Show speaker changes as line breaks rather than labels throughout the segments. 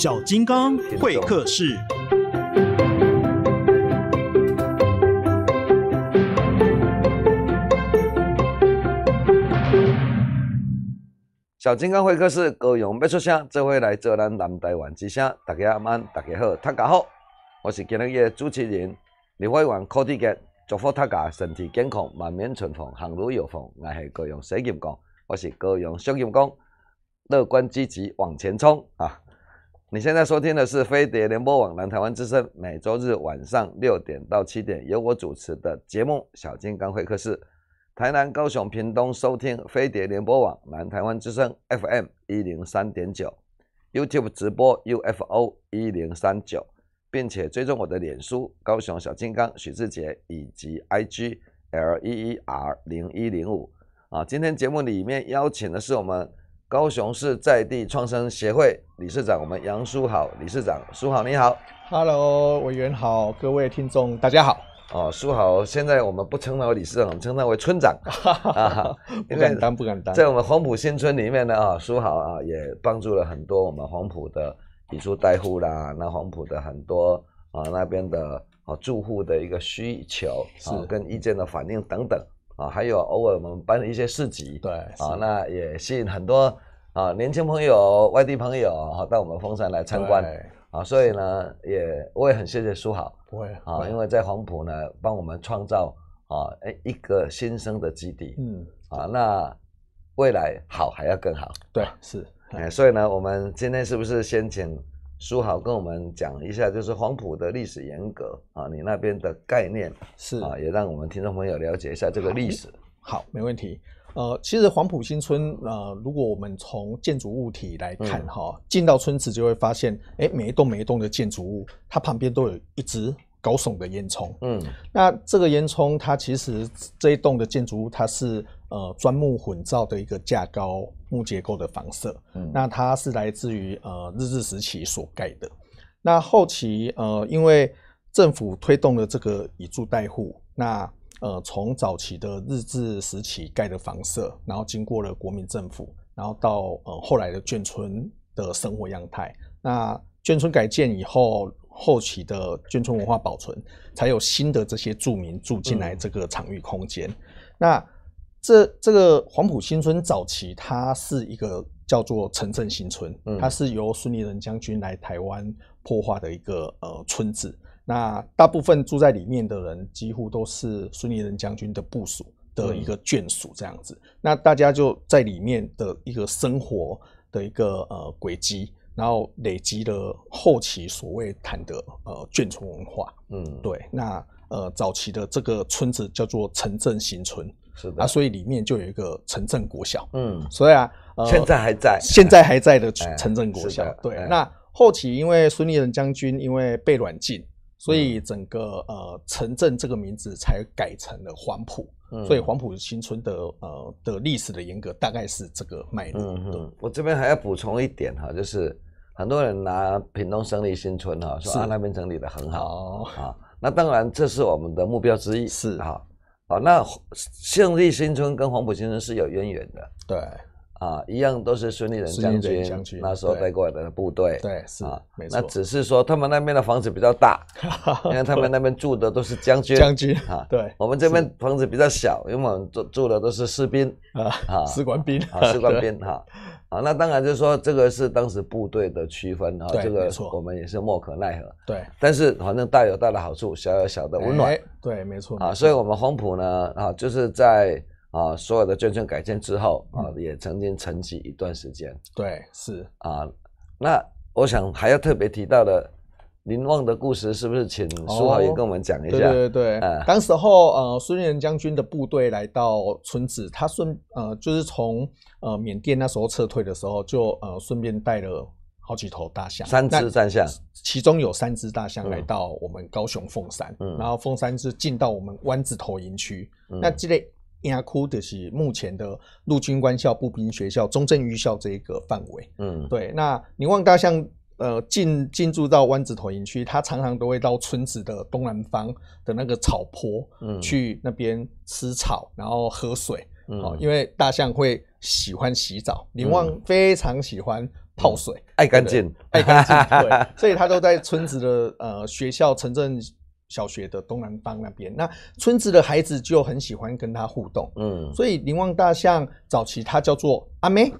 小金刚会客室，
小金刚会客室，高勇要出声，这回来做咱南台湾之乡，大家晚安，大家好，大家好，我是今日嘅主持人李海云柯技杰，祝福大家身体健康，万年春风，行路有风。我是高勇小金刚，我是高勇小金刚，乐观积极往前冲啊！你现在收听的是飞碟联播网南台湾之声，每周日晚上六点到七点由我主持的节目《小金刚会客室》。台南、高雄、屏东收听飞碟联播网南台湾之声 FM 一零三点九，YouTube 直播 UFO 一零三九，并且追踪我的脸书高雄小金刚许志杰以及 IG L E E R 零一零五。啊，今天节目里面邀请的是我们。高雄市在地创生协会理事长，我们杨书豪理事长，书豪你好，Hello，委员好，各位听众大家好。哦，书豪，现在我们不称他为理事长，我们称他为村长。不敢当，不敢当。在我们黄埔新村里面呢，啊，书豪啊，也帮助了很多我们黄埔的以租代户啦，那黄埔的很多啊那边的啊住户的一个需求啊跟意见的反映等等。啊，还有偶尔我们办一些市集，对，啊，那也吸引很多啊年轻朋友、外地朋友哈到我们峰山来参观，啊，所以呢，也我也很谢谢苏豪，
不会啊，因为
在黄埔呢帮我们创造啊诶一个新生的基地，嗯，啊，那未来好还要更好，对，是，哎，所以呢，我们今天是不是先请？书豪跟我们讲一下，就是黄埔的历史沿革啊，你那边的概念是啊，也让我们听众朋友了解一下这个历史。好，没问题。
呃，其实黄埔新村呃，如果我们从建筑物体来看哈，进到村子就会发现，哎，每一栋每一栋的建筑物，它旁边都有一只高耸的烟囱。嗯，那这个烟囱，它其实这一栋的建筑物，它是。呃，砖木混造的一个架高木结构的房舍，那它是来自于呃日治时期所盖的。那后期呃，因为政府推动了这个以住代户，那呃从早期的日治时期盖的房舍，然后经过了国民政府，然后到呃后来的眷村的生活样态。那眷村改建以后，后期的眷村文化保存，才有新的这些住民住进来这个场域空间。那这这个黄埔新村早期，它是一个叫做城镇新村，它是由孙立人将军来台湾破化的一个呃村子。那大部分住在里面的人，几乎都是孙立人将军的部属的一个眷属这样子。那大家就在里面的一个生活的一个呃轨迹，然后累积了后期所谓谈的呃眷村文化。嗯，对。那呃，早期的这个村子叫做城镇新村。是啊，所以里面就有一个城镇国小，嗯，所以啊，现在还在，现在还在的 城镇国小，对。那后期因为孙立人将军因为被软禁，所以整个呃城镇这个名字才改成了黄埔，所以黄埔新村的呃的历史的严格大概是这个脉络
嗯我这边还要补充一点哈，就是很多人拿屏东胜利新村哈说那边整理的很好啊，那当然这是我们的目标之一，是哈。好，那胜利新村跟黄埔新村是有渊源的，对，啊，一样都是孙立人将军那时候带过来的部队，对，是啊，没错。那只是说他们那边的房子比较大，因为他们那边住的都是将军，将军啊，对，我们这边房子比较小，因为我们住住的都是士兵啊，啊，士官兵，啊，士官兵哈。啊，那当然就是说，这个是当时部队的区分啊，这个我们也是莫可奈何。对，但是反正大有大的好处，小有小的温暖。
对，没错。啊，所以
我们黄埔呢，啊，就是在啊所有的眷村改建之后啊，也曾经沉寂一段时间。
对，是。
啊，那我想还要特别提到的，林旺的故事是不是请苏豪也跟我们讲一下？对对对，当
时候呃，孙元将军的部队来到村子，他顺呃就是从。呃，缅甸那时候撤退的时候，就呃顺便带了好几头大象，三只大象，其中有三只大象来到我们高雄凤山，然后凤山是进到我们湾子头营区。那这类亚库就是目前的陆军官校步兵学校、中正预校这一个范围。嗯，对。那你望大象，呃，进进驻到湾子头营区，它常常都会到村子的东南方的那个草坡去那边吃草，然后喝水。哦，因为大象会喜欢洗澡，林旺非常喜欢泡水，爱干净，爱干净，对，所以他都在村子的呃学校城镇小学的东南方那边。那村子的孩子就很喜欢跟他互动，嗯，所以林旺大象早期它叫做阿妹，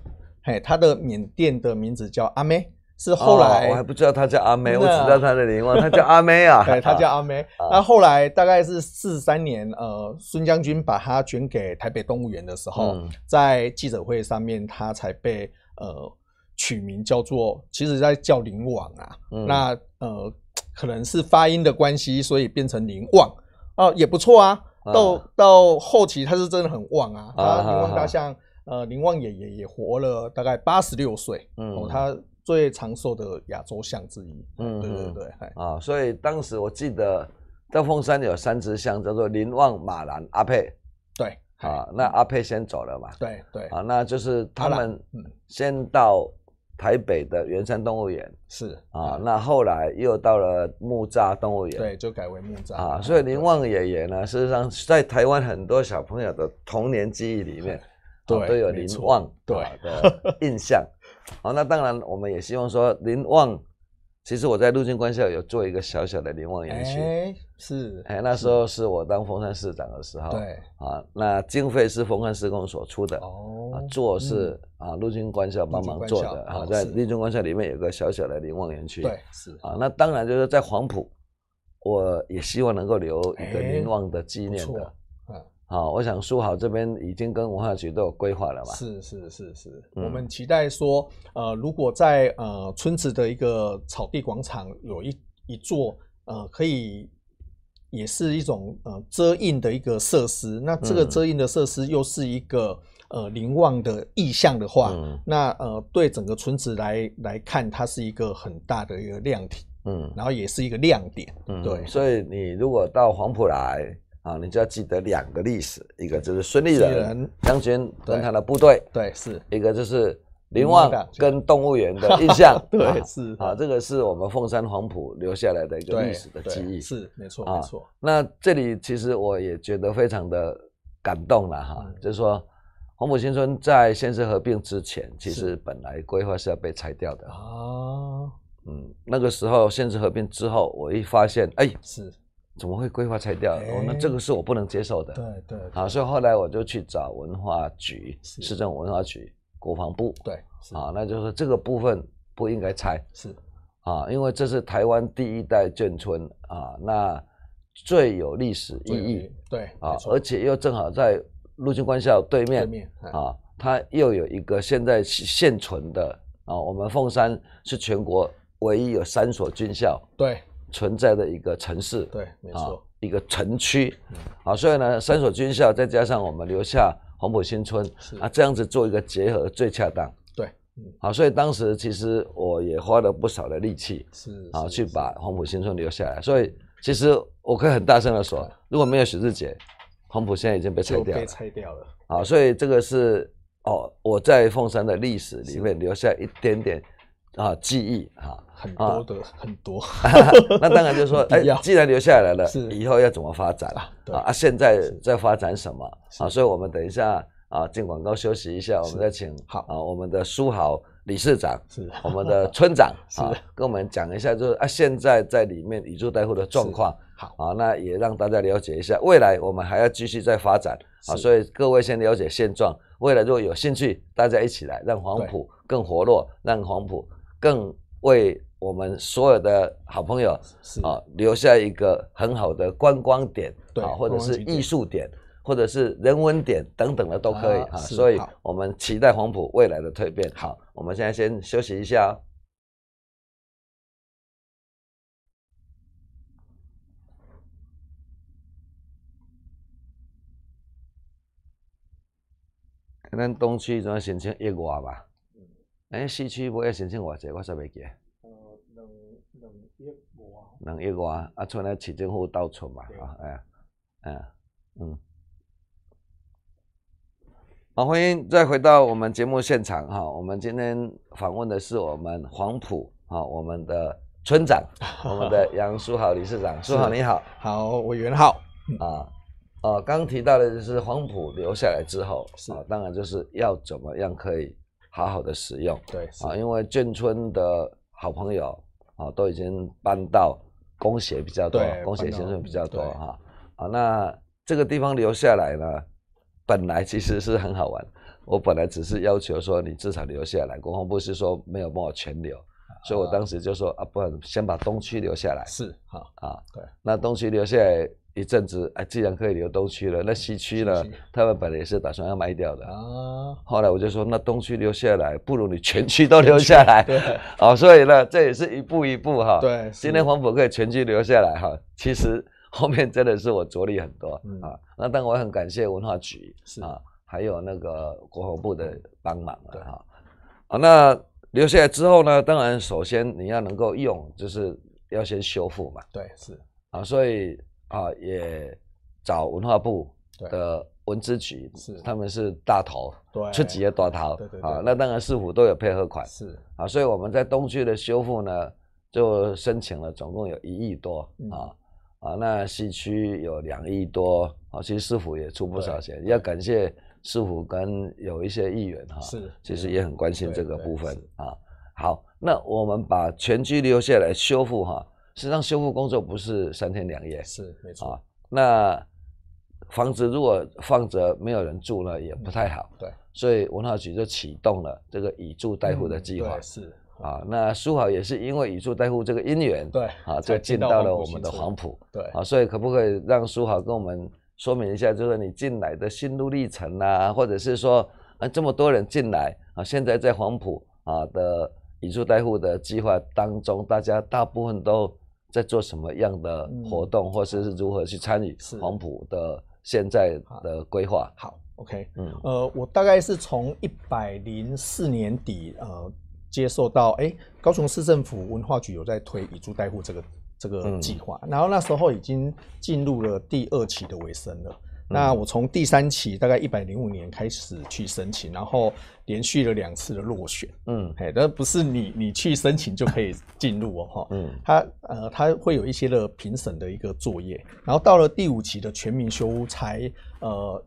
嘿，它的缅甸的名字叫阿妹。
是后来，我还不知道他叫阿妹，我只知道他的灵王，他叫阿妹啊，他叫阿梅。
那后来大概是四三年，呃，孙将军把他捐给台北动物园的时候，在记者会上面，他才被呃取名叫做，其实在叫灵王啊，那呃可能是发音的关系，所以变成灵旺哦，也不错啊。到到后期他是真的很旺啊，他灵旺大象，呃，林旺爷爷也活了大概八十六岁，嗯，他。最长寿的亚洲象之一，
嗯，对对对，啊，所以当时我记得，德凤山有三只象，叫做林旺、马兰、阿佩，对，啊，那阿佩先走了嘛，对对，啊，那就是他们先到台北的圆山动物园，是啊，那后来又到了木栅动物园，对，就改为木栅啊，所以林旺爷爷呢，事实上在台湾很多小朋友的童年记忆里面，
都都有林旺对的
印象。哦，那当然，我们也希望说，林旺，其实我在陆军官校有做一个小小的林旺园区，
是，哎，那时
候是我当峰山市长的时候，对，啊，那经费是峰山市公所出的，哦，做是啊陆军官校帮忙做的，啊，在陆军官校里面有个小小的林旺园区，对，是，啊，那当然就是在黄埔，我也希望能够留一个林旺的纪念的。好，我想书豪这边已经跟文化局都有规划了吧？
是是是是，我们
期待说，呃，如果在
呃村子的一个草地广场有一一座呃可以，也是一种呃遮荫的一个设施，那这个遮荫的设施又是一个呃凝望的意象的话，那呃对整个村子来来看，它是一个很大的一个亮点，嗯，然后也是一个亮点，
嗯，对，所以你如果到黄埔来。啊，你就要记得两个历史，一个就是孙立人将军跟他的部队，对，是一个就是林旺跟动物园的印象，对，是啊，这个是我们凤山黄埔留下来的一个历史的记忆，是没错，没错。那这里其实我也觉得非常的感动了哈，就是说黄埔新村在县市合并之前，其实本来规划是要被拆掉的啊，嗯，那个时候县市合并之后，我一发现，哎，是。怎么会规划拆掉？我那这个是我不能接受的。对对，好，所以后来我就去找文化局、市政文化局、国防部。对，啊，那就是这个部分不应该拆。是，啊，因为这是台湾第一代眷村啊，那最有历史意义。对，啊，而且又正好在陆军官校对面。对面啊，它又有一个现在现存的啊，我们凤山是全国唯一有三所军校。对。存在的一个城市，对，没错，一个城区，好，所以呢，三所军校再加上我们留下黄埔新村，啊，这样子做一个结合最恰当，对，嗯，好，所以当时其实我也花了不少的力气，是啊，去把黄埔新村留下来，所以其实我可以很大声的说，如果没有许志杰，黄埔现在已经被拆掉了，被拆掉了，啊，所以这个是哦，我在凤山的历史里面留下一点点。啊，记忆啊，很多的
很多，那当然就是说，哎，既然
留下来了，是以后要怎么发展啊？啊，现在在发展什么？啊，所以我们等一下啊，进广告休息一下，我们再请好啊，我们的书豪理事长是我们的村长 啊，跟我们讲一下，就是啊，现在在里面以租代户的状况好啊，那也让大家了解一下，未来我们还要继续再发展啊，所以各位先了解现状，未来如果有兴趣，大家一起来，让黄埔更活络，让黄埔。更为我们所有的好朋友啊留下一个很好的观光点，啊，或者是艺术点，或者是人文点等等的都可以啊。所以，我们期待黄埔未来的蜕变。好，我们现在先休息一下。哦。咱东区怎啊形成意外吧？哎，市区买一申请偌济，我煞袂记。
呃，两两亿外。
两亿外，啊，从那市政府到出嘛，啊，哎，嗯嗯。好，欢迎再回到我们节目现场哈。我们今天访问的是我们黄埔哈，我们的村长，我们的 杨书豪理事长书豪你好，好，我袁浩。啊，哦，刚提到的就是黄埔留下来之后，是，当然就是要怎么样可以。好好的使用，对啊，因为眷村的好朋友啊，都已经搬到工协比较多，工协先生比较多哈啊，那这个地方留下来呢，本来其实是很好玩，我本来只是要求说你至少留下来，国防部是说没有帮我全留，所以我当时就说啊，不然先把东区留下来是哈啊，对，那东区留下来。一阵子，哎，既然可以留东区了，那西区呢？他们本来也是打算要卖掉的啊。后来我就说，那东区留下来，不如你全区都留下来。对，好，所以呢，这也是一步一步哈。对，今天黄可以全区留下来哈，其实后面真的是我着力很多啊。那但我很感谢文化局啊，还有那个国防部的帮忙啊。好，那留下来之后呢，当然首先你要能够用，就是要先修复嘛。对，是啊，所以。啊，也找文化部的文资局，他们是大头，出几个大头啊。那当然市府都有配合款，是啊，所以我们在东区的修复呢，就申请了总共有一亿多啊啊，那西区有两亿多啊，其实市府也出不少钱，要感谢市府跟有一些议员哈，是，其实也很关心这个部分啊。好，那我们把全区留下来修复哈。实际上修复工作不是三天两夜，是没错啊。那房子如果放着没有人住了也不太好，对。所以文化局就启动了这个以住代户的计划，是啊。那舒豪也是因为以住代户这个因缘，对啊，才进到了我们的黄埔。对啊。所以可不可以让舒豪跟我们说明一下，就是你进来的心路历程啊，或者是说，啊，这么多人进来啊，现在在黄埔啊的以住代户的计划当中，大家大部分都。在做什么样的活动，或者是如何去参与黄埔的现在的规划？好，OK，
呃，我大概是从一百零四年底呃接受到，哎，高雄市政府文化局有在推以租代户这个这个计划，然后那时候已经进入了第二期的尾声了。那我从第三期大概一百零五年开始去申请，然后连续了两次的落选。嗯，哎，但不是你你去申请就可以进入哦，哈。嗯，它呃，它会有一些的评审的一个作业。然后到了第五期的全民修才呃，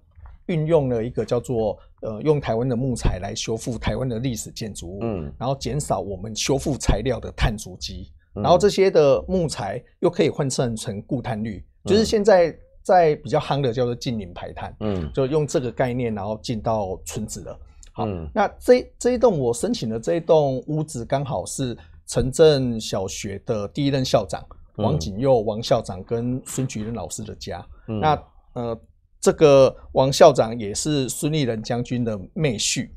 运用了一个叫做呃，用台湾的木材来修复台湾的历史建筑物，嗯，然后减少我们修复材料的碳足迹，然后这些的木材又可以换算成固碳率，就是现在。在比较夯的叫做“近邻排碳”，嗯，就用这个概念，然后进到村子了。好，那这这一栋我申请的这一栋屋子，刚好是城镇小学的第一任校长王景佑王校长跟孙菊仁老师的家。那呃，这个王校长也是孙立人将军的妹婿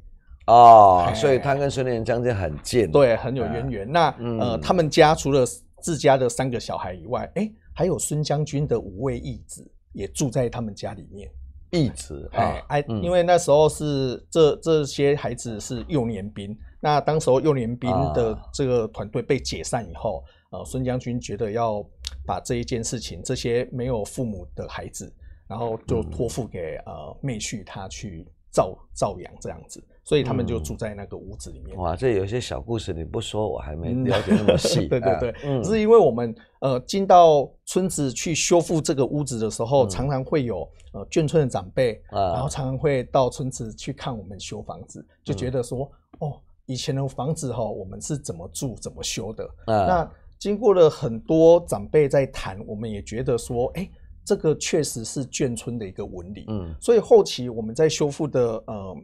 哦，所以他
跟孙立人将军很近，对，很有渊源。那呃，他们家除了自家的三个小孩以外，哎。还有孙将军的五位义子也住在他们家里面。义子，哎因为那时候是这这些孩子是幼年兵。那当时候幼年兵的这个团队被解散以后，呃，孙将军觉得要把这一件事情，这些没有父母的孩子，然后就托付给呃妹婿他去照照养这样子。所以他们就住在那个屋子里
面。哇，这有些小故事你不说，我还没了解那么细。对对对，
是因为我们。呃，进到村子去修复这个屋子的时候，常常会有呃眷村的长辈，然后常常会到村子去看我们修房子，就觉得说，哦，以前的房子哈，我们是怎么住、怎么修的？那经过了很多长辈在谈，我们也觉得说，哎，这个确实是眷村的一个纹理。嗯，所以后期我们在修复的呃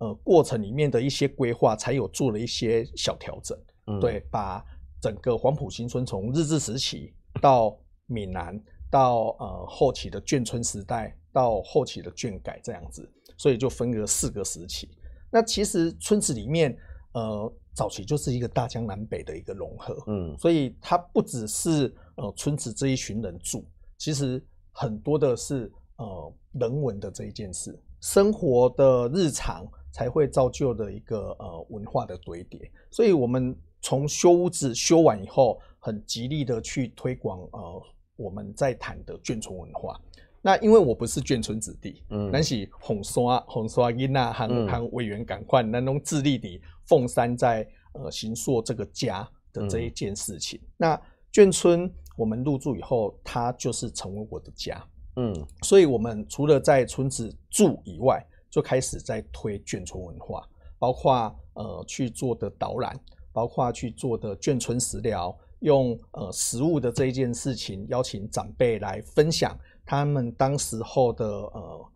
呃过程里面的一些规划，才有做了一些小调整。对，把。整个黄埔新村从日治时期到闽南，到呃后期的眷村时代，到后期的眷改这样子，所以就分隔四个时期。那其实村子里面，呃，早期就是一个大江南北的一个融合，嗯，所以它不只是呃村子这一群人住，其实很多的是呃人文的这一件事，生活的日常才会造就的一个呃文化的堆叠，所以我们。从修屋子修完以后，很极力的去推广呃我们在谈的眷村文化。那因为我不是眷村子弟，嗯，但是红刷红刷因啊，含含委员赶快，那种自立的凤山在呃行社这个家的这一件事情。那眷村我们入住以后，它就是成为我的家，嗯，所以我们除了在村子住以外，就开始在推眷村文化，包括呃去做的导览。包括去做的眷村食疗，用呃食物的这一件事情，邀请长辈来分享他们当时候的呃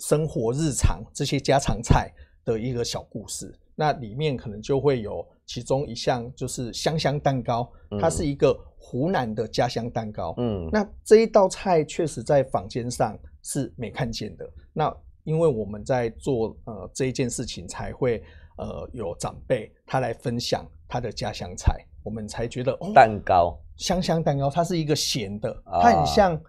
生活日常这些家常菜的一个小故事。那里面可能就会有其中一项就是香香蛋糕，它是一个湖南的家乡蛋糕。嗯，那这一道菜确实在坊间上是没看见的。那因为我们在做呃这一件事情才会。呃，有长辈他来分享他的家乡菜，我们才觉得蛋糕香香蛋糕，它是一个咸的，它很像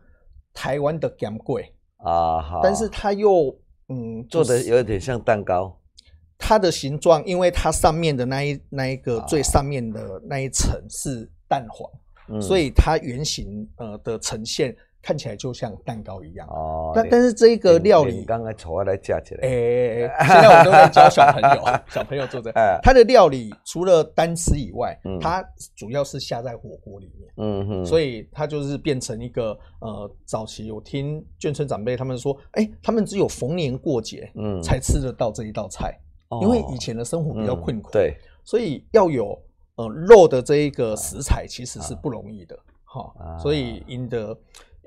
台湾的干桂
啊，好，但是
它又嗯做的有
点像蛋糕，
它的形状，因为它上面的那一那一个最上面的那一层是蛋黄，所以它圆形呃的呈现。看起来就像蛋糕一样
哦，但但是这一个料理，你刚刚坐下来架起来，哎，现在我们都在教小朋友，小朋友做的。他的料
理除了单吃以外，嗯，它主要是下在火锅里面，嗯哼，所以它就是变成一个呃，早期我听眷村长辈他们说，哎，他们只有逢年过节，嗯，才吃得到这一道菜，因为以前的生活比较困苦，对，所以要有呃肉的这一个食材其实是不容易的，哈，所以赢得。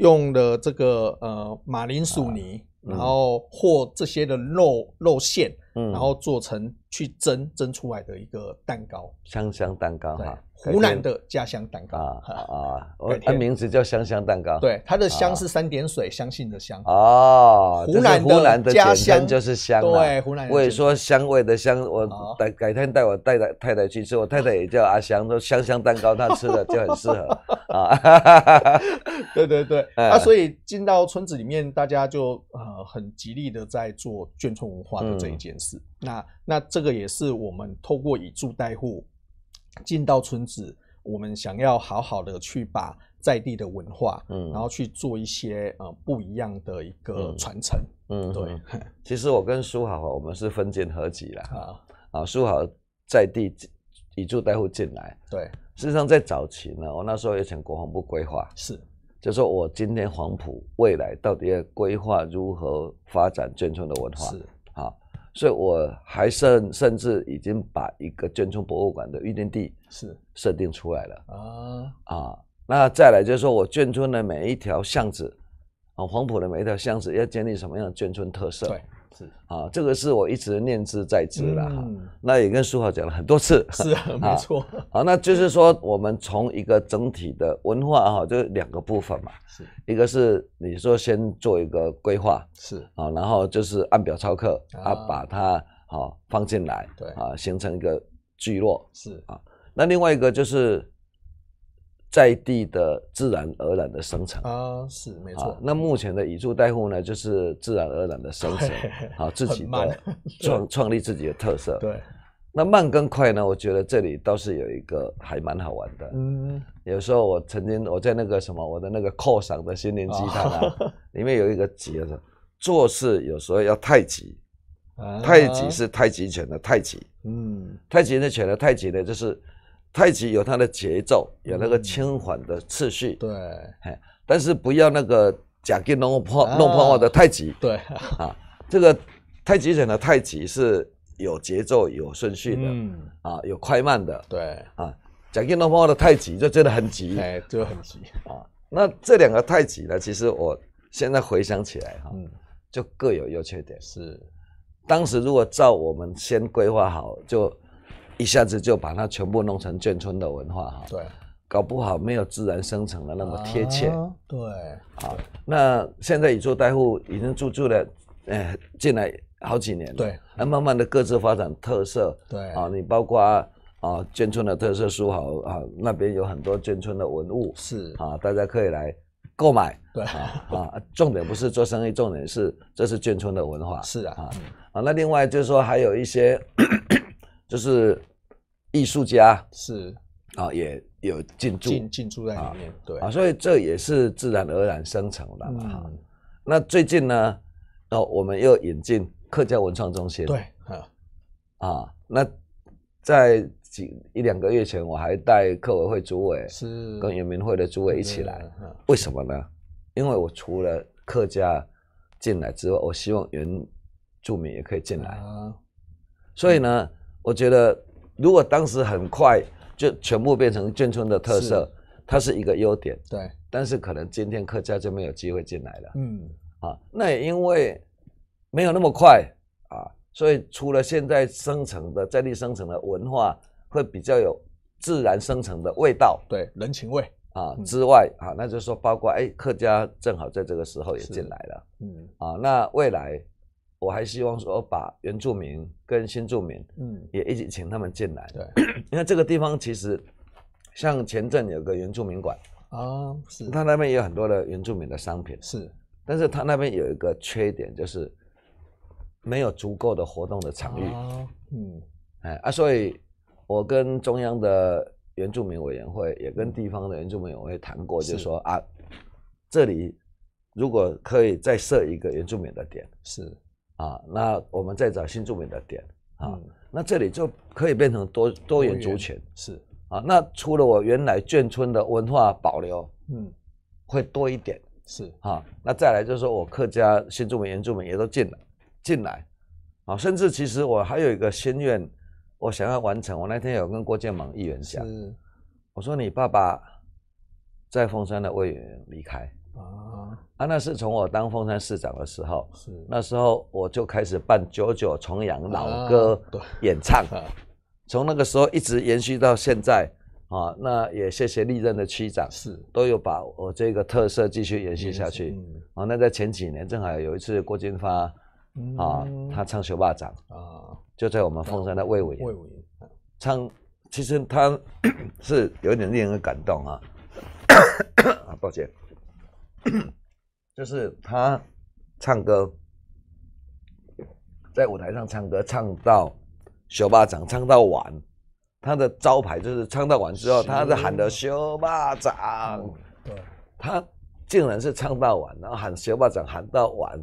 用的这个呃马铃薯泥，然后和这些的肉肉馅。嗯，然后做成去蒸蒸出来的一个蛋糕，
香香蛋糕哈，湖南的
家乡蛋糕
啊啊，它名字叫香香蛋糕，对，它
的香是三点水，相信的香
哦，湖南的家乡就是香，对，湖南我也说香味的香，我改改天带我带太太太去吃，我太太也叫阿香，说香香蛋糕，她吃了就很适合啊，对对对，啊，所以
进到村子里面，大家就呃很极力的在做卷村文化的这一件。那那这个也是我们透过以住代户进到村子，我们想要好好的去把在地的文化，嗯，然后去做一些呃不一样的一个传承，
嗯，对。其实我跟苏豪，啊，我们是分肩合集啦，啊，啊，苏豪在地以住代户进来，对。事实上在早期呢，我那时候也请国防部规划，是，就说我今天黄埔未来到底要规划如何发展眷村的文化，是，好。所以，我还甚甚至已经把一个眷村博物馆的预定地是设定出来了
啊
啊！那再来就是说我眷村的每一条巷子啊，黄埔的每一条巷子要建立什么样的眷村特色？对。啊，这个是我一直念兹在兹的哈，那也跟苏浩讲了很多次，是啊，没错，好，那就是说我们从一个整体的文化哈，就两个部分嘛，是，一个是你说先做一个规划，是啊，然后就是按表操课，啊，把它啊、放进来，对，啊，形成一个聚落，是啊，那另外一个就是。在地的自然而然的生成啊，是没错。那目前的以租代付呢，就是自然而然的生成，好自己创创立自己的特色。对，那慢跟快呢？我觉得这里倒是有一个还蛮好玩的。嗯，有时候我曾经我在那个什么，我的那个扣上的心灵鸡汤啊，里面有一个节是做事有时候要太极，太极是太极拳的太极。嗯，太极的拳的太极呢，就是。太极有它的节奏，有那个轻缓的次序。对，哎，但是不要那个假给弄破弄破的太极。对，啊，这个太极讲的太极是有节奏、有顺序的，嗯、啊，有快慢的。对，啊，假给弄破的太极就真的很急，就很急。啊，那这两个太极呢，其实我现在回想起来哈，就各有优缺点。是，当时如果照我们先规划好，就。一下子就把它全部弄成眷村的文化哈，对，搞不好没有自然生成的那么贴切，对，啊，那现在以租代户已经住住了，哎，进来好几年，对，那慢慢的各自发展特色，对，啊，你包括啊眷村的特色书好啊，那边有很多眷村的文物，是，啊，大家可以来购买，对，啊，重点不是做生意，重点是这是眷村的文化，是啊，啊，那另外就是说还有一些 就是。艺术家是啊，也有进驻，进驻在里面，对啊，所以这也是自然而然生成的哈。那最近呢，哦，我们又引进客家文创中心，对，啊啊，那在几一两个月前，我还带客委会主委是跟原民会的主委一起来，为什么呢？因为我除了客家进来之外，我希望原住民也可以进来啊，所以呢，我觉得。如果当时很快就全部变成眷村的特色，它是一个优点。对，但是可能今天客家就没有机会进来了。嗯，啊，那也因为没有那么快啊，所以除了现在生成的在地生成的文化会比较有自然生成的味道，对，人情味啊之外，啊，那就是说包括哎，客家正好在这个时候也进来了。嗯，啊，那未来。我还希望说把原住民跟新住民，嗯，也一起请他们进来。对，因 为这个地方其实像前阵有个原住民馆啊，是，他那边也有很多的原住民的商品是，但是他那边有一个缺点就是没有足够的活动的场域，哦、嗯，哎啊，所以我跟中央的原住民委员会也跟地方的原住民委员会谈过，就说啊，这里如果可以再设一个原住民的点是。啊，那我们再找新住民的店啊，那这里就可以变成多多元族群是啊。那除了我原来眷村的文化保留，嗯，会多一点是哈。那再来就是我客家新住民原住民也都进来进来，啊，甚至其实我还有一个心愿，我想要完成。我那天有跟郭建猛议员讲，我说你爸爸在凤山的位离开。啊啊！那是从我当凤山市长的时候，是那时候我就开始办九九重阳老歌对演唱，从那个时候一直延续到现在啊。那也谢谢历任的区长，是都有把我这个特色继续延续下去。啊，那在前几年正好有一次郭金发啊，他唱《学霸掌》啊，就在我们凤山的魏武魏武唱，其实他 是有点令人感动啊。啊，抱歉。就是他唱歌，在舞台上唱歌，唱到《小巴掌》，唱到完。他的招牌就是唱到完之后，他在喊的《小巴掌》。对，他竟然是唱到完，然后喊《小巴掌》，喊到完，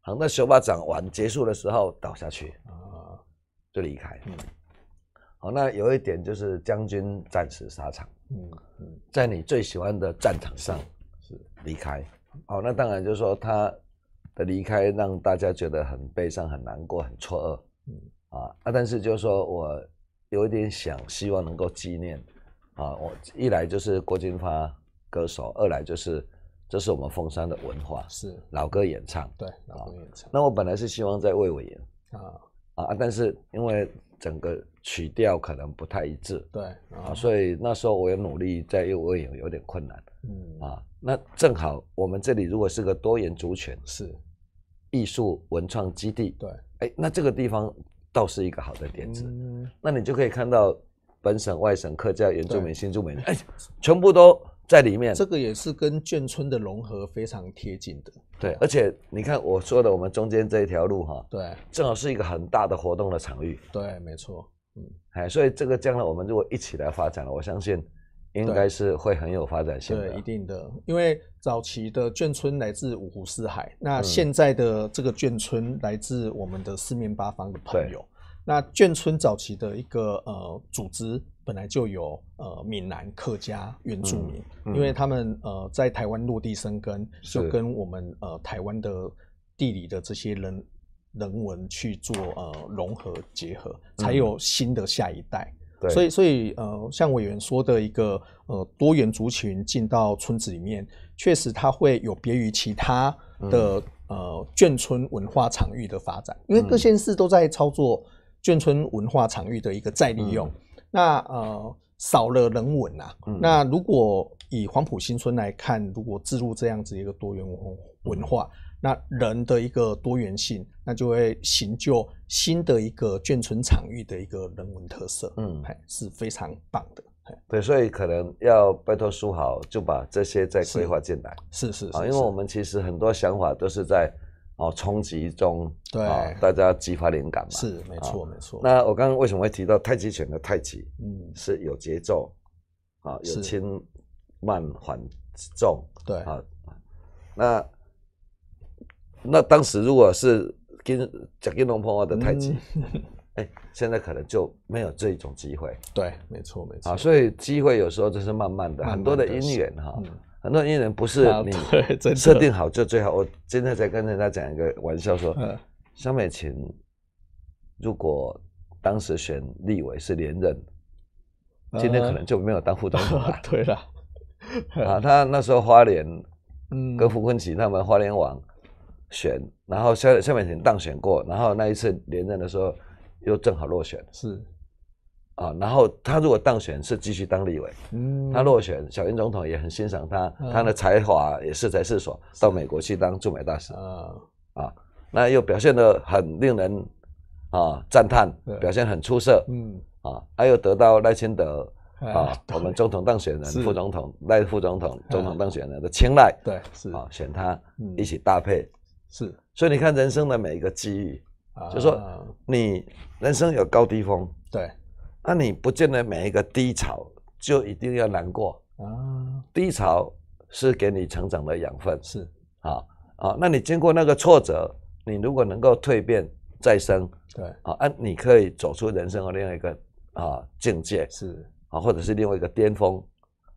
喊到《小巴掌》完结束的时候倒下去啊，就离开。嗯，好，那有一点就是将军战死沙场。嗯，在你最喜欢的战场上。离开，好，那当然就是说他的离开让大家觉得很悲伤、很难过、很错愕，嗯啊啊，但是就是说我有一点想希望能够纪念，啊，我一来就是郭金发歌手，二来就是这是我们凤山的文化，是老歌演唱，对老歌演唱。那我本来是希望在魏伟演，啊啊，但是因为整个曲调可能不太一致，对啊，所以那时候我也努力在又魏伟演有点困难，嗯啊。那正好，我们这里如果是个多元族群，是艺术文创基地，对，哎，那这个地方倒是一个好的点子。嗯、那你就可以看到本省、外省客家原住民、新住民，哎，全部都在里面。这
个也是跟眷村的融合非常
贴近的。对，而且你看我说的，我们中间这一条路哈，对，正好是一个很大的活动的场域。对，没错，嗯，哎，所以这个将来我们如果一起来发展了，我相信。应该是会很有发展性的，对，一定的。
因为早期的眷村来自五湖四海，那现在的这个眷村来自我们的四面八方的朋友。那眷村早期的一个呃组织，本来就有呃闽南客家原住民，因为他们呃在台湾落地生根，就跟我们呃台湾的地理的这些人人文去做呃融合结合，才有新的下一代。所以，所以，呃，像委员说的一个，呃，多元族群进到村子里面，确实它会有别于其他的，呃，眷村文化场域的发展。因为各县市都在操作眷村文化场域的一个再利用，那呃，少了人文呐。那如果以黄埔新村来看，如果置入这样子一个多元文文化。那人的一个多元性，那就会形就新的一个眷村场域的一个人文特色，嗯，是非常棒的，
对对，所以可能要拜托书豪就把这些再规划进来，是是，啊，因为我们其实很多想法都是在哦冲击中，对，大家激发灵感嘛，是没错没错。那我刚刚为什么会提到太极拳的太极？嗯，是有节奏，啊，有轻慢缓重，对啊，那。那当时如果是跟蒋经龙碰到的太极，哎，现在可能就没有这种机会。对，没错，没错。啊，所以机会有时候就是慢慢的，很多的姻缘哈，很多姻缘不是你设定好就最好。我今天在跟人家讲一个玩笑说，上美请，如果当时选立委是连任，今天可能就没有当副董事长。对了，啊，他那时候花莲，跟胡坤奇他们花莲网。选，然后下下美选当选过，然后那一次连任的时候，又正好落选。是，啊，然后他如果当选是继续当立委，嗯，他落选，小林总统也很欣赏他，他的才华也是在是所到美国去当驻美大使，啊啊，那又表现的很令人啊赞叹，表现很出色，嗯啊，他又得到赖清德啊我们总统当选人、副总统赖副总统、总统当选人的青睐，对，是啊，选他一起搭配。是，所以你看人生的每一个机遇，啊、就说你人生有高低峰，对，那你不见得每一个低潮就一定要难过啊。低潮是给你成长的养分，是啊啊。那你经过那个挫折，你如果能够蜕变再生，对啊，啊，你可以走出人生的另外一个啊境界，是啊，或者是另外一个巅峰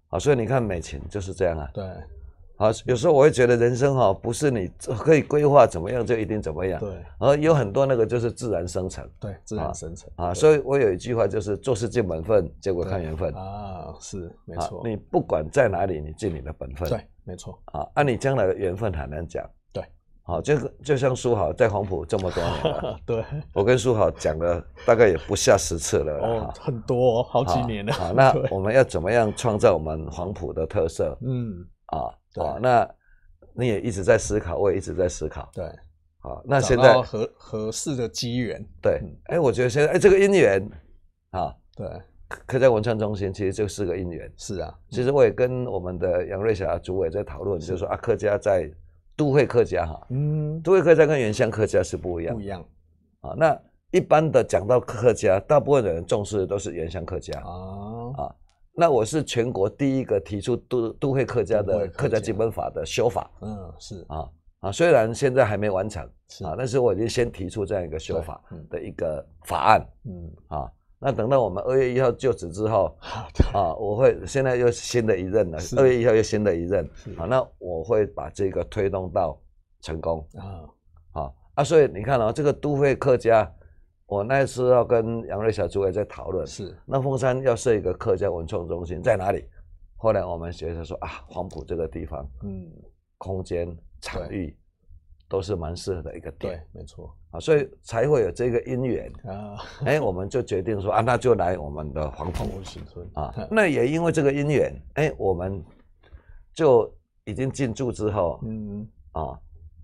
啊。所以你看美琴就是这样啊，对。啊，有时候我会觉得人生哈，不是你可以规划怎么样就一定怎么样。对，而有很多那个就是自然生成。
对，自然生成
啊。所以我有一句话就是：做事尽本分，结果看缘分啊。是，没错。你不管在哪里，你尽你的本分。对，没错。啊，那你将来缘分很难讲。对，好，这个就像苏豪在黄埔这么多年了。对。我跟苏豪讲了大概也不下十次了。哦，很多，好几年了。好，那 我们要怎么样创造我们黄埔的特色？嗯，啊。啊，那你也一直在思考，我也一直在思考。对，好，那现在
合合适的机缘。
对，哎，我觉得现在哎，这个姻缘，啊，对，客家文创中心其实就是个姻缘。是啊，其实我也跟我们的杨瑞霞主委在讨论，就是说啊，客家在都会客家哈，嗯，都会客家跟原乡客家是不一样不一样啊。那一般的讲到客家，大部分的人重视的都是原乡客家啊。那我是全国第一个提出都都会客家的客家基本法的修法，嗯，是啊啊，虽然现在还没完成，是啊，但是我已经先提出这样一个修法的一个法案，嗯啊，那等到我们二月一号就职之后，好的啊，我会现在又新的一任了，二月一号又新的一任，好，那我会把这个推动到成功啊啊啊！所以你看啊，这个都会客家。我那次要跟杨瑞小诸位在讨论，是那凤山要设一个客家文创中心在哪里？后来我们学者说啊，黄埔这个地方，嗯，空间场域都是蛮适合的一个点，对，没错啊，所以才会有这个因缘啊，哎，我们就决定说啊，那就来我们的黄埔新村啊，那也因为这个因缘，哎，我们就已经进驻之后，嗯啊。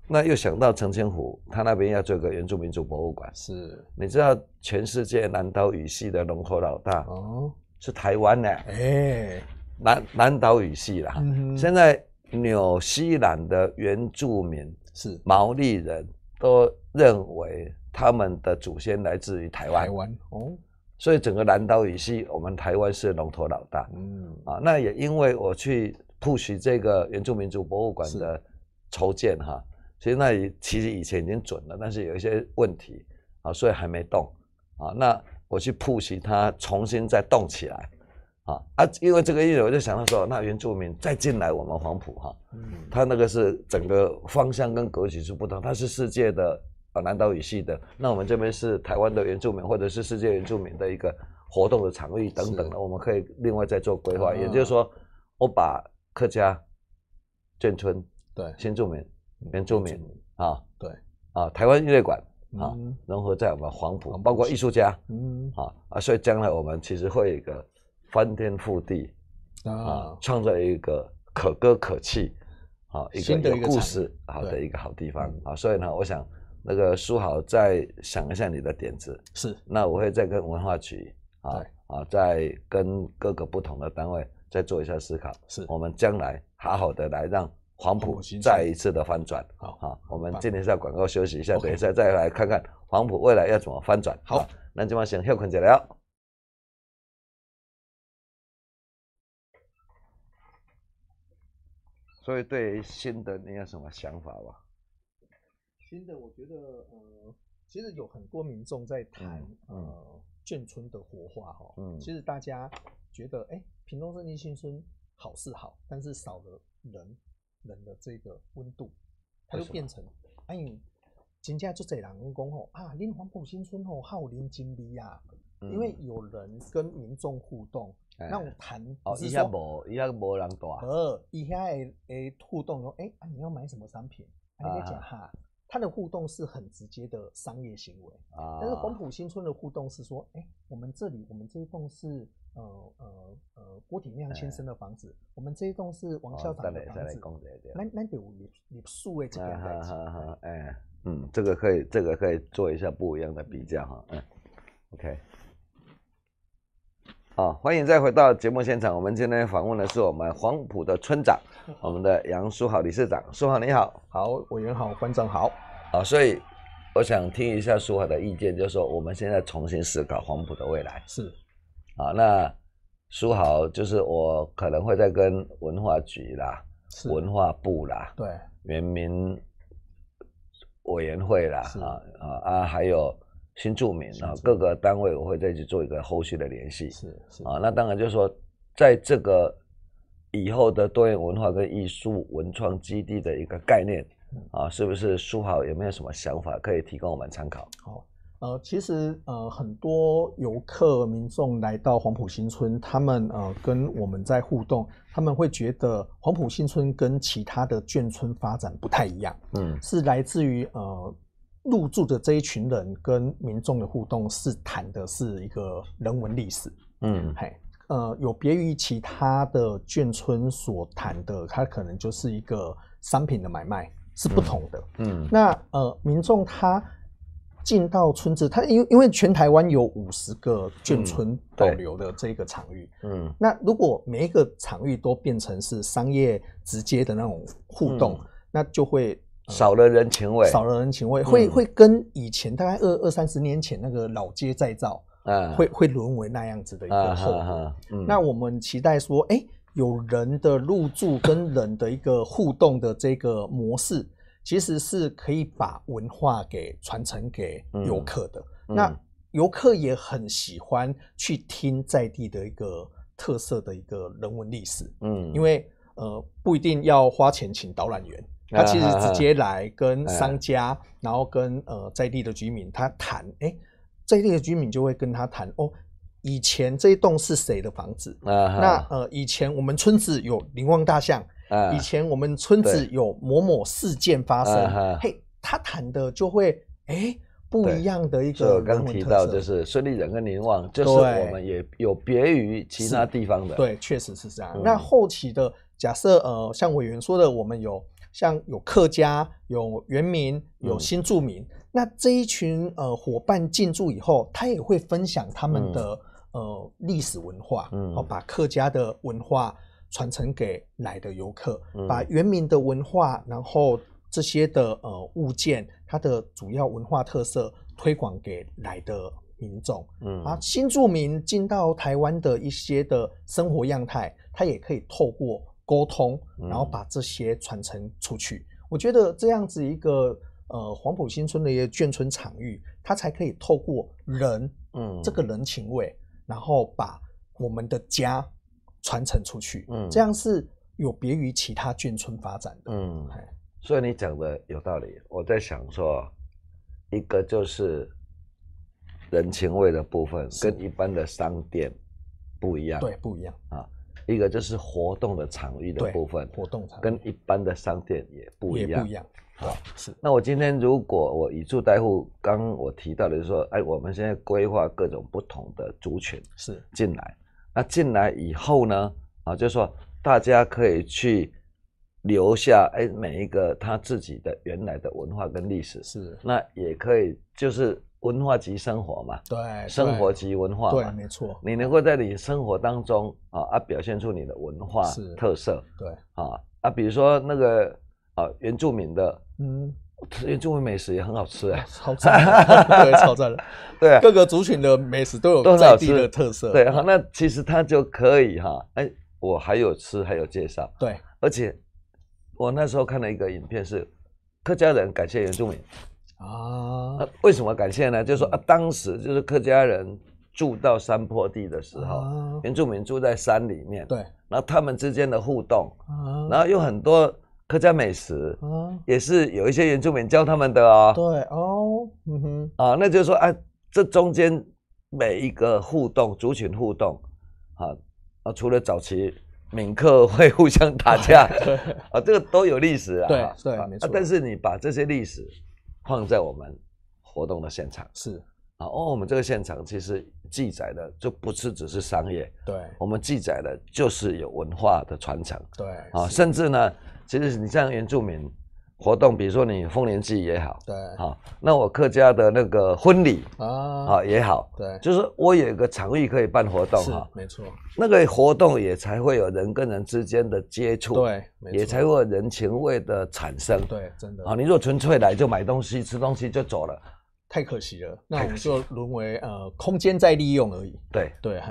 那又想到澄清湖，他那边要做个原住民族博物馆。是，你知道全世界南岛语系的龙头老大哦，是台湾的。
哎，
南南岛语系啦，现在纽西兰的原住民是毛利人都认为他们的祖先来自于台湾。台湾哦，所以整个南岛语系，我们台湾是龙头老大。嗯啊，那也因为我去 push 这个原住民族博物馆的筹建哈。其实那里其实以前已经准了，但是有一些问题啊，所以还没动啊。那我去铺局它，重新再动起来啊啊！因为这个意思，我就想到说，那原住民再进来我们黄埔哈，嗯，他那个是整个方向跟格局是不同，他是世界的啊南岛语系的，那我们这边是台湾的原住民或者是世界原住民的一个活动的场域等等的，我们可以另外再做规划。也就是说，我把客家建村对新住民。原住民啊，对啊，台湾音乐馆啊，融合在我们黄埔，包括艺术家，嗯啊啊，所以将来我们其实会一个翻天覆地啊，创造一个可歌可泣啊，一个故事好的一个好地方啊，所以呢，我想那个书豪再想一下你的点子是，那我会再跟文化局啊啊，再跟各个不同的单位再做一下思考，是我们将来好好的来让。黄埔再一次的翻转，好，我们今天在广告休息一下，等一下再来看看黄埔未来要怎么翻转。好，那今晚先休困起来。所以对新的你有什么想法吧？
新的，我觉得呃，其实有很多民众在谈呃建村的活化哈，嗯，其实大家觉得哎，屏东镇级新村好是好，但是少了人。人的这个温度，它就变成哎，现在就这人工吼啊，连黄埔新村吼，好令金力啊，因为有人跟民众互动，那我谈哦，伊下
无，伊下无人大，
呃，伊下诶诶互动说，哎啊，你要买什么商品？还在讲哈，他的互动是很直接的商业行为
啊，但是黄
埔新村的互动是说，哎，我们这里我们这一栋是。呃呃呃，郭体亮先生的房子，我们这一栋是王校长的房子，那那有，你你数
位这边在哈哈好好，哎，嗯，这个可以，这个可以做一下不一样的比较哈，嗯，OK。好，欢迎再回到节目现场，我们今天访问的是我们黄埔的村长，我们的杨书豪理事长，书豪你好，好委员好，馆长好。好，所以我想听一下书豪的意见，就是说我们现在重新思考黄埔的未来是。啊，那书豪就是我可能会再跟文化局啦、文化部啦、对，人民委员会啦啊啊啊，还有新住民啊，各个单位我会再去做一个后续的联系。是是啊，那当然就是说，在这个以后的多元文化跟艺术文创基地的一个概念啊，是不是书豪有没有什么想法可以提供我们参考？好。
呃，其实呃，很多游客、民众来到黄埔新村，他们呃跟我们在互动，他们会觉得黄埔新村跟其他的眷村发展不太一样。嗯，是来自于呃入住的这一群人跟民众的互动，是谈的是一个人文历史。嗯，嘿，呃，有别于其他的眷村所谈的，它可能就是一个商品的买卖，是不同的。嗯，那呃，民众他。进到村子，它因因为全台湾有五十个眷村保留的这个场域，嗯，那如果每一个场域都变成是商业直接的那种互动，那就
会少了人情味，少了人情味，会会
跟以前大概二二三十年前那个老街再造，
啊，会会
沦为那样子的一个后果。那我们期待说，哎，有人的入住跟人的一个互动的这个模式。其实是可以把文化给传承给游客的，那游客也很喜欢去听在地的一个特色的一个人文历史。嗯，因为呃不一定要花钱请导览员，他其实直接来跟商家，然后跟呃在地的居民他谈，哎，在地的居民就会跟他谈哦，以前这一栋是谁的房子？那呃以前我们村子有灵望大象。以前我们村子有某某事件发生，嘿，他谈的就会哎不一样的一个。我刚提
到就是孙立人跟林旺，就是我们也有别于其他地方的。对，确
实是这样。那后期的假设，呃，像委员说的，我们有像有客家、有原民、有新住民，那这一群呃伙伴进驻以后，他也会分享他们的呃历史文化，嗯，哦，把客家的文化。传承给来的游客，把原民的文化，然后这些的呃物件，它的主要文化特色推广给来的民众。嗯啊，新住民进到台湾的一些的生活样态，他也可以透过沟通，然后把这些传承出去。我觉得这样子一个呃黄埔新村的一个眷村场域，它才可以透过人，嗯，这个人情味，然后把我们的家。传承出去，嗯，这样是有别于其他眷村发展
的，嗯，所以你讲的有道理。我在想说，一个就是人情味的部分跟一般的商店不一样，对，不一样啊。一个就是活动的场域的部分，活动场跟一般的商店也不一样，不一样啊。是。那我今天如果我以住代户，刚我提到的是说，哎，我们现在规划各种不同的族群是进来。那进来以后呢？啊，就是说大家可以去留下，哎，每一个他自己的原来的文化跟历史是，那也可以就是文化及生活嘛，
对，生活
及文化，对，没错，你能够在你生活当中啊啊表现出你的文化特色，对，啊啊，比如说那个啊原住民的，嗯。原住民美食也很好吃，哎，超赞对，超赞的，对，各个族群的美食都有在地的特色，对。好，那其实它就可以哈，哎，我还有吃，还有介绍，对。而且我那时候看了一个影片，是客家人感谢原住民
啊，
为什么感谢呢？就是说啊，当时就是客家人住到山坡地的时候，原住民住在山里面，对。然后他们之间的互动，然后有很多。客家美食，也是有一些原住民教他们的哦。
对哦，哼，
啊，那就是说，哎，这中间每一个互动，族群互动，啊啊，除了早期闽客会互相打架，啊，这个都有历史啊。对对，没错。但是你把这些历史放在我们活动的现场，是啊，哦，我们这个现场其实记载的就不是只是商业，对，我们记载的就是有文化的传承，对啊，甚至呢。其实你像原住民活动，比如说你《丰年祭也好，对，好，那我客家的那个婚礼
啊，
也好，对，就是我有一个场域可以办活动哈，没错，那个活动也才会有人跟人之间的接触，对，也才会人情味的产生，对，真的。啊，你若纯粹来就买东西、吃东西就走了，
太可惜了，那我就沦为呃
空间再利用而已，对，对。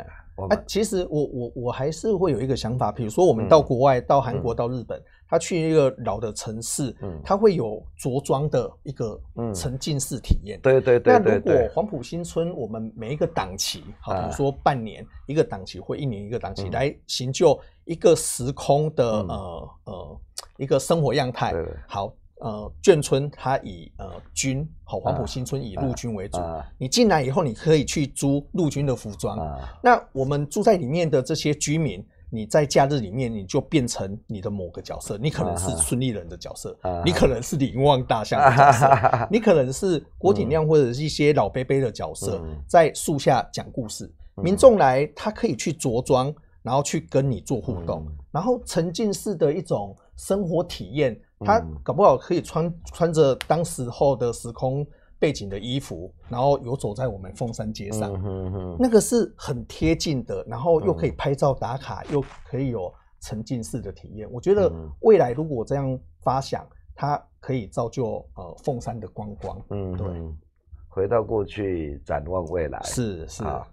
哎，其实我我我
还是会有一个想法，比如说我们到国外，到韩国，到日本，他去一个老的城市，嗯，他会有着装的一个沉浸式体验，
对对对。那如果
黄埔新村，我们每一个档期，好，比如说半年一个档期，或一年一个档期来成就一个时空的呃呃一个生活样态，好。呃，眷村它以呃军好，黄埔新村以陆军为主。你进来以后，你可以去租陆军的服装。那我们住在里面的这些居民，你在假日里面你就变成你的某个角色，你可能是孙立人的角色，你可能是林旺大侠角色，你可能是郭锦亮或者是一些老伯伯的角色，在树下讲故事。民众来，他可以去着装，然后去跟你做互动，然后沉浸式的一种生活体验。他搞不好可以穿穿着当时候的时空背景的衣服，然后游走在我们凤山街上，那个是很贴近的，然后又可以拍照打卡，又可以有沉浸式的体验。我觉得未来如果这样发想，它可以造就呃凤山的观光。
嗯，对，回到过去，展望未来，是是啊。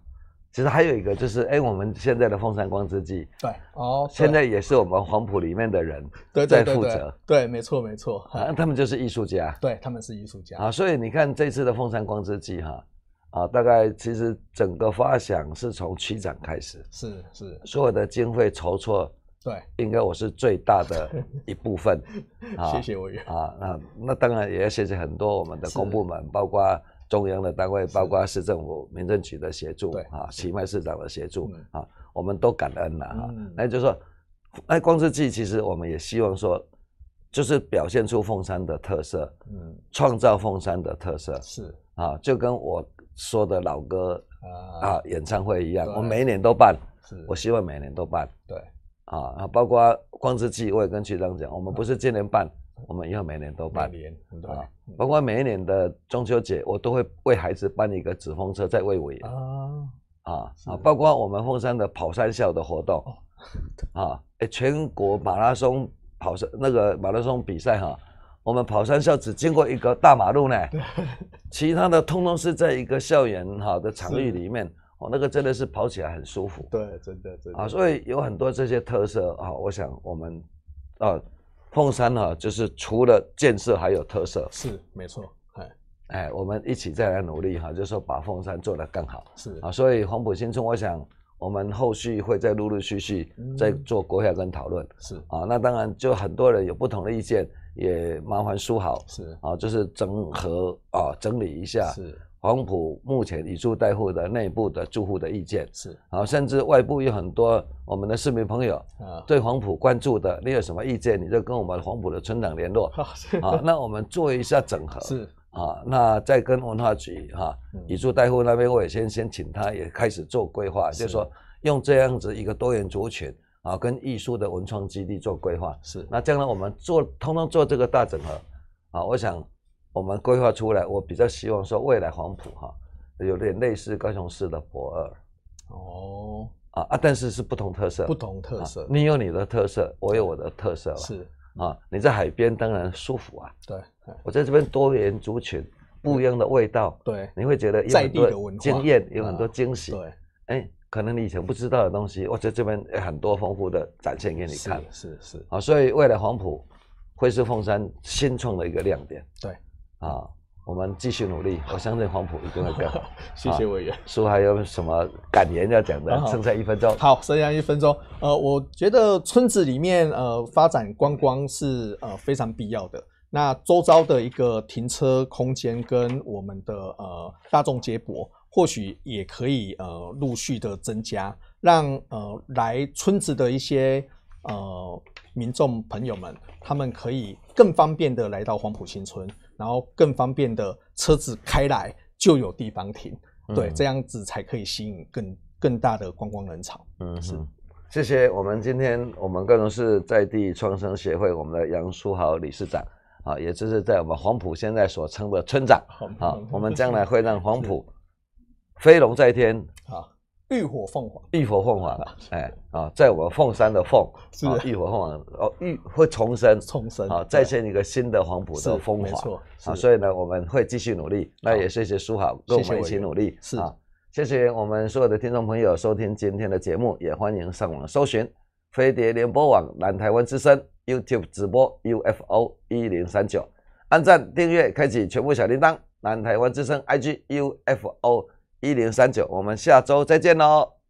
其实还有一个就是，哎，我们现在的凤山光之际，对，哦，现在也是我们黄埔里面的人在负责，
对，没错，没错，
他们就是艺术家，
对，他们是艺术家啊，
所以你看这次的凤山光之际，哈，啊，大概其实整个发想是从区长开始，是是，所有的经费筹措，对，应该我是最大的 一部分，啊，谢谢我员，啊，那那当然也要谢谢很多我们的公部门，包括。中央的单位，包括市政府、民政局的协助，啊，奇迈市长的协助，啊，我们都感恩了，哈。那就是说，哎，光之季其实我们也希望说，就是表现出凤山的特色，嗯，创造凤山的特色，是啊，就跟我说的老歌啊，演唱会一样，我每年都办，我希望每年都办，对，啊，包括光之季，我也跟局长讲，我们不是今年办。我们以后每年都办，啊，包括每一年的中秋节，我都会为孩子办一个纸风车在喂我啊啊啊！包括我们凤山的跑山校的活动啊，哎，全国马拉松跑山那个马拉松比赛哈，我们跑山校只经过一个大马路呢，其他的通通是在一个校园哈的场域里面，哦，那个真的是跑起来很舒服，
对，真的真
啊，所以有很多这些特色啊，我想我们啊。凤山哈，就是除了建设还有特色，是
没错。哎
哎，我们一起再来努力哈，就是说把凤山做得更好。是啊，所以黄埔新村，我想我们后续会再陆陆续续再做国划跟讨论。是啊，那当然就很多人有不同的意见，也麻烦书好。是啊，就是整合啊，整理一下。是。黄埔目前以住代户的内部的住户的意见是好，甚至外部有很多我们的市民朋友啊，对黄埔关注的你有什么意见，你就跟我们黄埔的村长联络 啊，那我们做一下整合 是啊，那再跟文化局哈以住代户那边，我也先先请他也开始做规划，就说用这样子一个多元族群啊，跟艺术的文创基地做规划是，那将来我们做通通做这个大整合啊，我想。我们规划出来，我比较希望说未来黄埔哈，有点类似高雄市的博二，哦，啊啊，但是是不同特色，不同特色，你有你的特色，我有我的特色，是啊，你在海边当然舒服啊，对，我在这边多元族群、不一样的味道，对，你会觉得有很多经验，有很多惊喜，对，哎，可能你以前不知道的东西，我在这边很多丰富的展现给你看，是是，啊，所以未来黄埔会是凤山新创的一个亮点，对。啊，我们继续努力，我相信黄埔一定会更好。谢谢委员。叔还有什么感言要讲的？剩下一分钟。
好，剩下一
分钟。呃，我
觉得村子里面呃发展观光是呃非常必要的。那周遭的一个停车空间跟我们的呃大众接驳，或许也可以呃陆续的增加，让呃来村子的一些呃。民众朋友们，他们可以更方便的来到黄埔新村，然后更方便的车子开来就有地方停，对，这样子才可以吸引更更大的观光人潮。
嗯，是，谢谢。我们今天我们个人是在地创生协会我们的杨书豪理事长啊，也就是在我们黄埔现在所称的村长啊，我们将来会让黄埔 飞龙在天啊。浴火凤凰，浴火凤凰，哎啊，在我们凤山的凤，是浴火凤凰哦，浴会重生，重生啊，再现一个新的黄埔的风华啊，所以呢，我们会继续努力，那也谢谢书豪，跟我们一起努力啊，谢谢我们所有的听众朋友收听今天的节目，也欢迎上网搜寻飞碟联播网南台湾之声 YouTube 直播 UFO 一零三九，按赞订阅，开启全部小铃铛，南台湾之声 IGUFO。一零三九，我们下周再见喽。